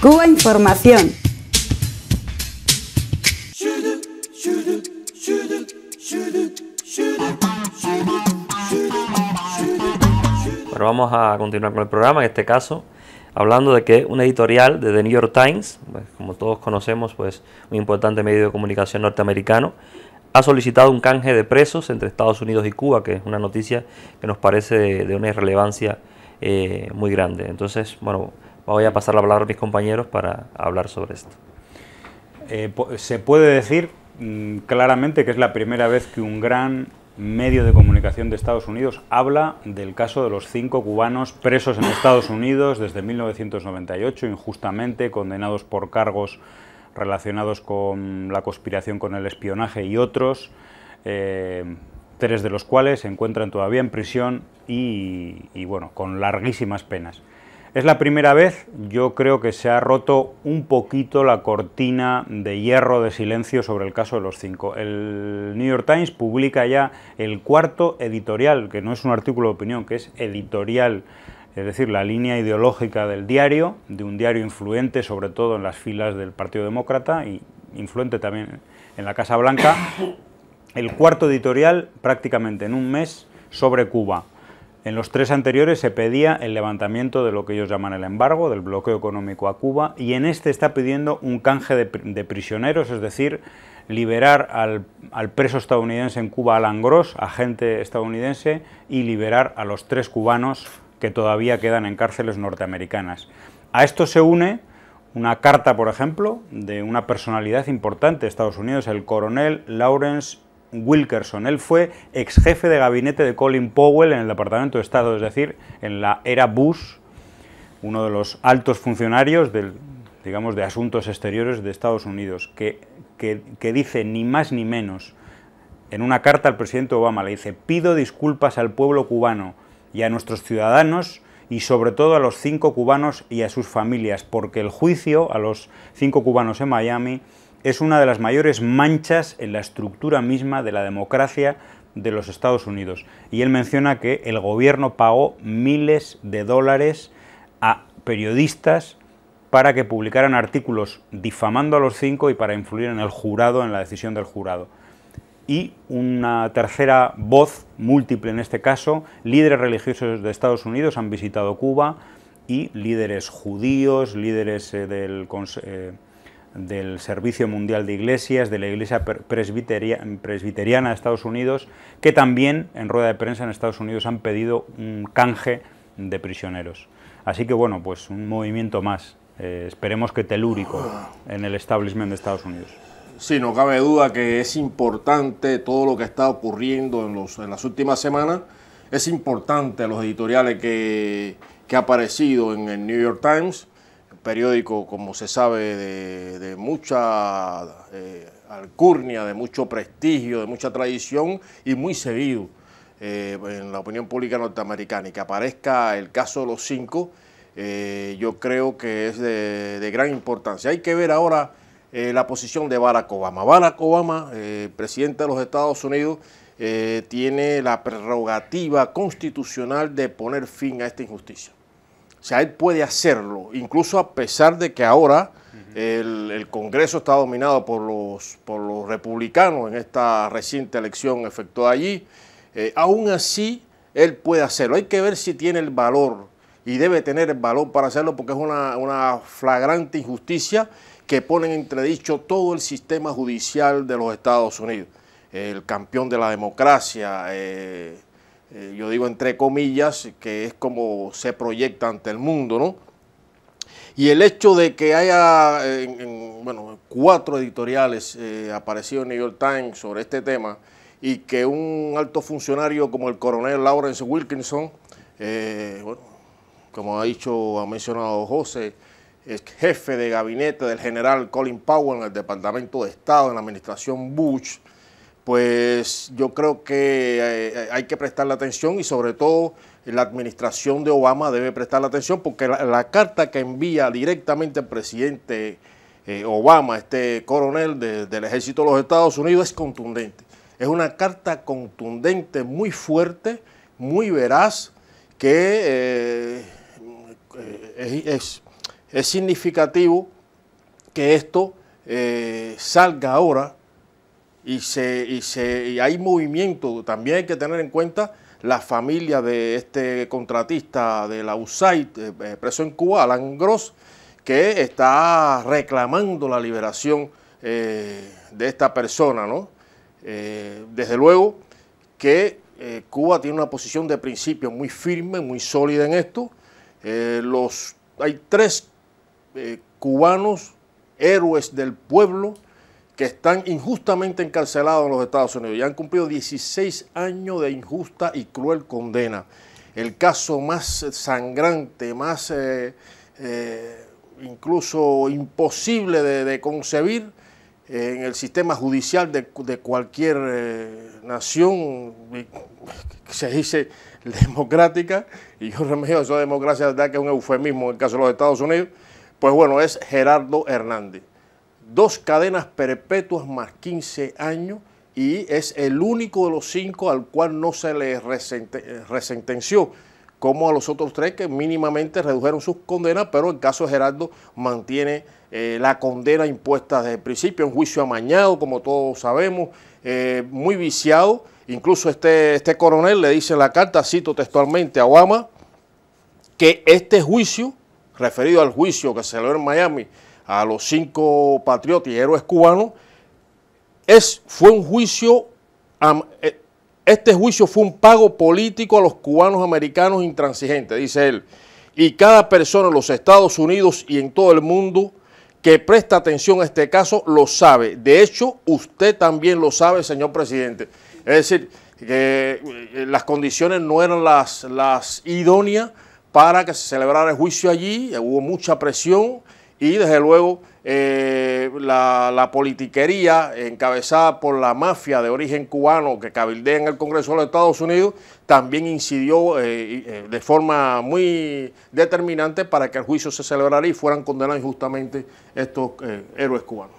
Cuba Información. Bueno, vamos a continuar con el programa, en este caso hablando de que un editorial de The New York Times, pues, como todos conocemos, pues un importante medio de comunicación norteamericano, ha solicitado un canje de presos entre Estados Unidos y Cuba, que es una noticia que nos parece de, una irrelevancia eh, muy grande. Entonces, bueno, voy a pasar la palabra a mis compañeros para hablar sobre esto. Eh, se puede decir mm, claramente que es la primera vez que un gran medio de comunicación de Estados Unidos habla del caso de los cinco cubanos presos en Estados Unidos desde 1998, injustamente condenados por cargos relacionados con la conspiración con el espionaje y otros, eh, tres de los cuales se encuentran todavía en prisión y, y bueno, con larguísimas penas. Es la primera vez, yo creo que se ha roto un poquito la cortina de hierro de silencio sobre el caso de los cinco. El New York Times publica ya el cuarto editorial, que no es un artículo de opinión, que es editorial, es decir, la línea ideológica del diario, de un diario influente sobre todo en las filas del Partido Demócrata y influente también en la Casa Blanca, el cuarto editorial prácticamente en un mes sobre Cuba. En los tres anteriores se pedía el levantamiento de lo que ellos llaman el embargo, del bloqueo económico a Cuba, y en este está pidiendo un canje de, prisioneros, es decir, liberar al, al, preso estadounidense en Cuba, Alan Gross, agente estadounidense, y liberar a los tres cubanos que todavía quedan en cárceles norteamericanas. A esto se une una carta, por ejemplo, de una personalidad importante de Estados Unidos, el coronel Lawrence Wilkerson. Él fue ex jefe de gabinete de Colin Powell en el Departamento de Estado, es decir, en la era Bush, uno de los altos funcionarios del, digamos, de asuntos exteriores de Estados Unidos, que, que dice ni más ni menos en una carta al presidente Obama, le dice, pido disculpas al pueblo cubano y a nuestros ciudadanos y sobre todo a los cinco cubanos y a sus familias, porque el juicio a los cinco cubanos en Miami es una de las mayores manchas en la estructura misma de la democracia de los Estados Unidos. Y él menciona que el gobierno pagó miles de dólares a periodistas para que publicaran artículos difamando a los cinco y para influir en el jurado, en la decisión del jurado. Y una tercera voz, múltiple en este caso, líderes religiosos de Estados Unidos han visitado Cuba y líderes judíos, líderes eh, del... Eh, del Servicio Mundial de Iglesias, de la Iglesia Presbiteriana de Estados Unidos, que también en rueda de prensa en Estados Unidos han pedido un canje de prisioneros. Así que bueno, pues un movimiento más, eh, esperemos que telúrico, en el establishment de Estados Unidos. Sí, no cabe duda que es importante todo lo que está ocurriendo en, los, en las últimas semanas. Es importante los editoriales que, que ha aparecido en el New York Times periódico, como se sabe, de, mucha eh, alcurnia, de mucho prestigio, de mucha tradición y muy seguido eh, en la opinión pública norteamericana. Y que aparezca el caso de los cinco, eh, yo creo que es de, gran importancia. Hay que ver ahora la posición de Barack Obama. Barack Obama, presidente de los Estados Unidos, tiene la prerrogativa constitucional de poner fin a esta injusticia. O sea, él puede hacerlo, incluso a pesar de que ahora el, Congreso está dominado por los, republicanos en esta reciente elección efectuada allí. Eh, aún así, él puede hacerlo. Hay que ver si tiene el valor y debe tener el valor para hacerlo porque es una, flagrante injusticia que pone en entredicho todo el sistema judicial de los Estados Unidos. El campeón de la democracia. Eh, eh, yo digo entre comillas, que es como se proyecta ante el mundo, ¿no? Y el hecho de que haya, bueno, cuatro editoriales eh, aparecidos en New York Times sobre este tema y que un alto funcionario como el coronel Lawrence Wilkinson, eh, bueno, como ha dicho, ha mencionado José, es jefe de gabinete del general Colin Powell en el Departamento de Estado, en la administración Bush, pues yo creo que eh, hay que prestarle atención y sobre todo la administración de Obama debe prestar atención porque la, carta que envía directamente el presidente eh, Obama, este coronel del ejército de los Estados Unidos, es contundente. Es una carta contundente, muy fuerte, muy veraz, que eh, es, significativo que esto salga ahora y, se, hay movimiento. También hay que tener en cuenta la familia de este contratista de la USAID eh, eh, preso en Cuba, Alan Gross, que está reclamando la liberación eh, de esta persona. ¿no? desde luego que Cuba tiene una posición de principio muy firme, muy sólida en esto. los, hay tres cubanos héroes del pueblo que están injustamente encarcelados en los Estados Unidos y han cumplido 16 años de injusta y cruel condena. El caso más sangrante, más eh, eh, incluso imposible de, concebir en el sistema judicial de, cualquier eh, nación que se dice democrática, y yo remedio eso de democracia, que es un eufemismo en el caso de los Estados Unidos, pues bueno, es Gerardo Hernández dos cadenas perpetuas más 15 años y es el único de los cinco al cual no se le resentenció, como a los otros tres que mínimamente redujeron sus condenas, pero el caso de Gerardo mantiene eh, la condena impuesta desde el principio, un juicio amañado, como todos sabemos, eh, muy viciado. Incluso este, este coronel le dice en la carta, cito textualmente a Obama, que este juicio, referido al juicio que se dio en Miami a los cinco patriotas y héroes cubanos, es, fue un juicio, eh, este juicio fue un pago político a los cubanos americanos intransigentes, dice él. Y cada persona en los Estados Unidos y en todo el mundo que presta atención a este caso lo sabe. De hecho, usted también lo sabe, señor presidente. Es decir, que eh, las condiciones no eran las idóneas para que se celebrara el juicio allí, hubo mucha presión, y desde luego eh, la, politiquería encabezada por la mafia de origen cubano que cabildea en el Congreso de los Estados Unidos también incidió eh, eh, de forma muy determinante para que el juicio se celebrara y fueran condenados injustamente estos héroes cubanos.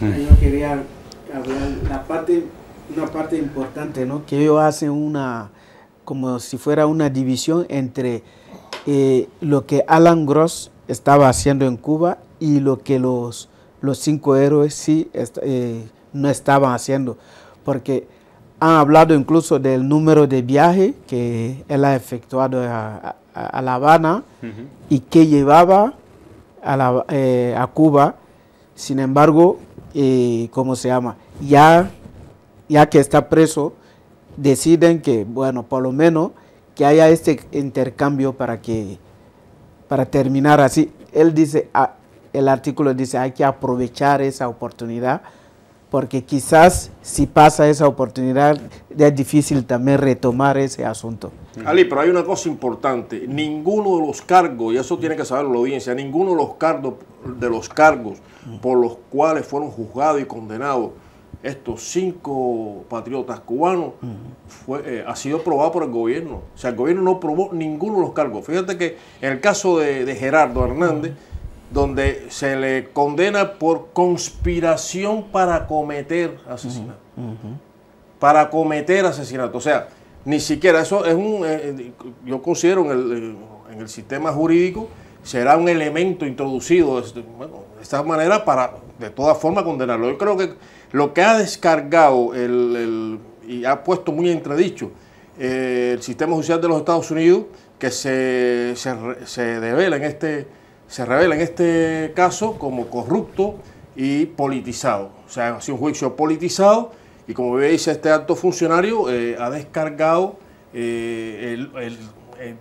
Yo quería hablar la parte, una parte importante, ¿no? Que ellos hacen una, como si fuera una división entre lo que Alan Gross estaba haciendo en Cuba y lo que los, cinco héroes sí eh, no estaban haciendo, porque han hablado incluso del número de viajes que él ha efectuado a, La Habana y que llevaba eh, a, Cuba. Sin embargo, eh, ¿cómo se llama? Ya, ya que está preso, deciden que, bueno, por lo menos que haya este intercambio para que para terminar así. Él dice, el artículo dice, hay que aprovechar esa oportunidad porque quizás si pasa esa oportunidad es difícil también retomar ese asunto. Ali, pero hay una cosa importante, ninguno de los cargos, y eso tiene que saber la audiencia, ninguno de los cargos, de los cargos por los cuales fueron juzgados y condenados estos cinco patriotas cubanos fue, eh, ha sido probado por el gobierno. O sea, el gobierno no probó ninguno de los cargos. Fíjate que en el caso de, Gerardo Hernández, donde se le condena por conspiración para cometer asesinato. Para cometer asesinato. O sea, ni siquiera eso es un, eh, eh, yo considero el, en el sistema jurídico será un elemento introducido de, esta manera para de todas formas condenarlo. Yo creo que lo que ha descargado el, y ha puesto muy entredicho eh, el sistema judicial de los Estados Unidos, que se, se, en este, se revela en este caso como corrupto y politizado. O sea, ha sido un juicio politizado y como veis, este alto funcionario eh, ha descargado eh, el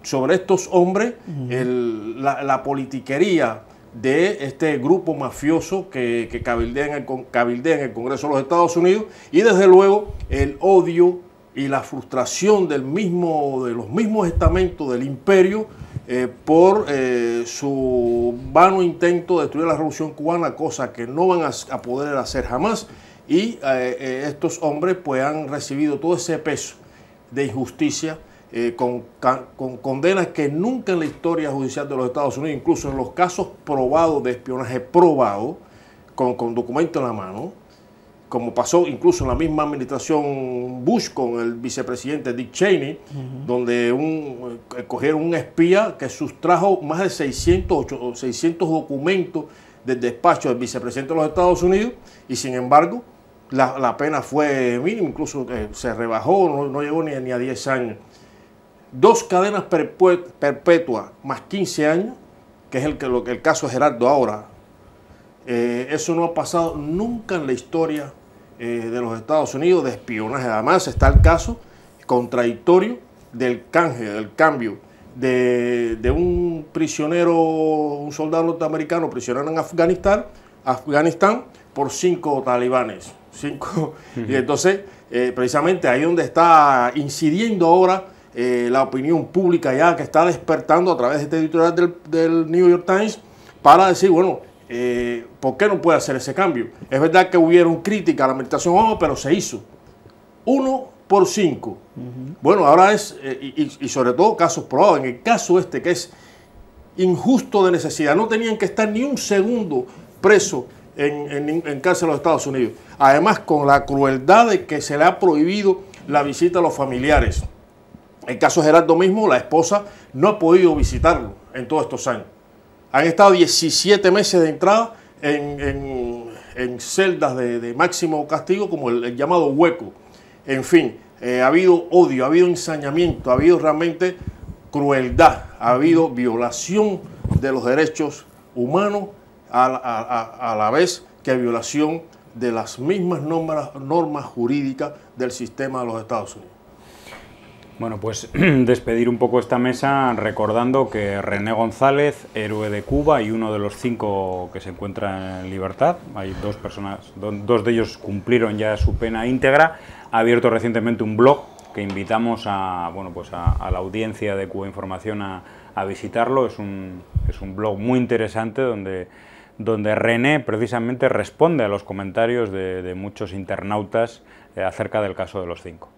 sobre estos hombres la, politiquería de este grupo mafioso que, que cabildea, en el, Congreso de los Estados Unidos y desde luego el odio y la frustración del mismo, de los mismos estamentos del imperio eh, por eh, su vano intento de destruir la revolución cubana, cosa que no van a, poder hacer jamás. Y eh, estos hombres pues, han recibido todo ese peso de injusticia eh, con, con, condenas que nunca en la historia judicial de los Estados Unidos, incluso en los casos probados de espionaje probado, con, con documento en la mano, como pasó incluso en la misma administración Bush con el vicepresidente Dick Cheney, donde un, eh, cogieron un espía que sustrajo más de 600, 600 documentos del despacho del vicepresidente de los Estados Unidos y sin embargo la, pena fue mínima, incluso eh, se rebajó, no, llegó ni a 10 años dos cadenas perpetuas más 15 años, que es el, que, lo, el caso de Gerardo ahora, eh, eso no ha pasado nunca en la historia eh, de los Estados Unidos de espionaje. Además está el caso contradictorio del canje, del cambio de, un prisionero, un soldado norteamericano prisionero en Afganistán, Afganistán por cinco talibanes. Cinco. Y entonces, eh, precisamente ahí donde está incidiendo ahora eh, la opinión pública ya que está despertando a través de este editorial del, New York Times para decir, bueno, eh, ¿por qué no puede hacer ese cambio? Es verdad que hubieron crítica a la meditación, Obama pero se hizo. Uno por cinco. Bueno, ahora es, eh, y, sobre todo casos probados, en el caso este que es injusto de necesidad, no tenían que estar ni un segundo preso en, en, en cárcel de los Estados Unidos. Además, con la crueldad de que se le ha prohibido la visita a los familiares. El caso Gerardo mismo, la esposa no ha podido visitarlo en todos estos años. Han estado 17 meses de entrada en, celdas de, máximo castigo, como el, llamado hueco. En fin, eh, ha habido odio, ha habido ensañamiento, ha habido realmente crueldad, ha habido violación de los derechos humanos a, la vez que violación de las mismas normas jurídicas del sistema de los Estados Unidos. Bueno, pues despedir un poco esta mesa recordando que René González, héroe de Cuba y uno de los cinco que se encuentra en libertad, hay dos personas, dos de ellos cumplieron ya su pena íntegra, ha abierto recientemente un blog que invitamos a, bueno, pues a, la audiencia de Cuba Información a, visitarlo, es un, es un blog muy interesante donde donde René precisamente responde a los comentarios de muchos internautas eh, acerca del caso de los cinco.